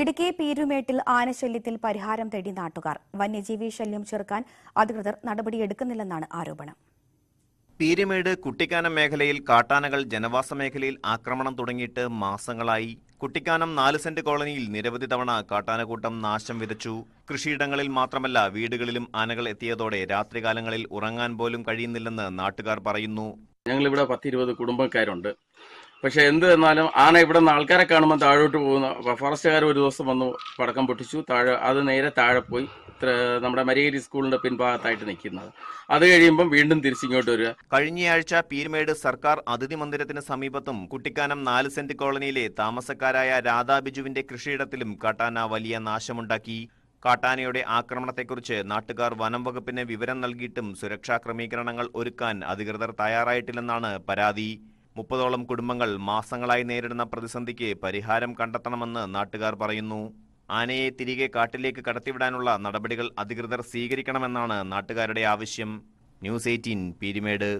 ഇടുക്കി പീരുമേട്ടിൽ ആനശല്യത്തിൽ പരിഹാരം തേടി നാട്ടുകാർ വന്യജീവി ശല്യം ചെറുക്കാൻ അധികൃതർ നടപടിയെടുക്കുന്നില്ലെന്നാണ് ആരോപണം പീരുമേട് കുട്ടിക്കാനം മേഖലയിൽ കാട്ടാനകൾ ജനവാസ മേഖലയിൽ ആക്രമണം തുടങ്ങിയിട്ട് മാസങ്ങളായി കുട്ടിക്കാനം നാല് സെന്റ് കോളനിയിൽ നിരവധി തവണ കാട്ടാനക്കൂട്ടം നാശം വിതച്ചു കൃഷിയിടങ്ങളിൽ മാത്രമല്ല വീടുകളിലും ആനകൾ എത്തിയതോടെ രാത്രികാലങ്ങളിൽ ഉറങ്ങാൻ പോലും കഴിയുന്നില്ലെന്ന് നാട്ടുകാർ പറയുന്നു ഞങ്ങളിവിടെ പത്തിരുപത് കുടുംബക്കാരുണ്ട് പക്ഷെ എന്ത് തന്നാലും ആന ഇവിടെ നിന്ന് ആൾക്കാരെ കാണുമ്പോൾ താഴോട്ട് പോകുന്ന ഫോറസ്റ്റുകാർ ഒരു ദിവസം വന്നു പടക്കം പൊട്ടിച്ചു താഴെ അത് നേരെ താഴെ പോയി നമ്മുടെ മരിയേരി സ്കൂളിന്റെ പിൻഭാഗത്തായിട്ട് നിൽക്കുന്നത് അത് കഴിയുമ്പം വീണ്ടും തിരിച്ചിങ്ങോട്ട് വരിക കഴിഞ്ഞയാഴ്ച പീരുമേട് സർക്കാർ അതിഥി മന്ദിരത്തിന് സമീപത്തും കുട്ടിക്കാനം നാല് സെന്റ് കോളനിയിലെ താമസക്കാരായ രാധാ ബിജുവിന്റെ കൃഷിയിടത്തിലും കാട്ടാന വലിയ നാശമുണ്ടാക്കി കാട്ടാനയുടെ ആക്രമണത്തെക്കുറിച്ച് നാട്ടുകാർ വനം വകുപ്പിന് വിവരം നൽകിയിട്ടും സുരക്ഷാ ക്രമീകരണങ്ങൾ ഒരുക്കാൻ അധികൃതർ തയ്യാറായിട്ടില്ലെന്നാണ് പരാതി മുപ്പതോളം കുടുംബങ്ങൾ മാസങ്ങളായി നേരിടുന്ന പ്രതിസന്ധിക്ക് പരിഹാരം കണ്ടെത്തണമെന്ന് നാട്ടുകാർ പറയുന്നു ആനയെ തിരികെ കാട്ടിലേക്ക് കടത്തിവിടാനുള്ള നടപടികൾ അധികൃതർ സ്വീകരിക്കണമെന്നാണ് നാട്ടുകാരുടെ ആവശ്യം ന്യൂസ് എയ്റ്റീൻ പീരിമേട്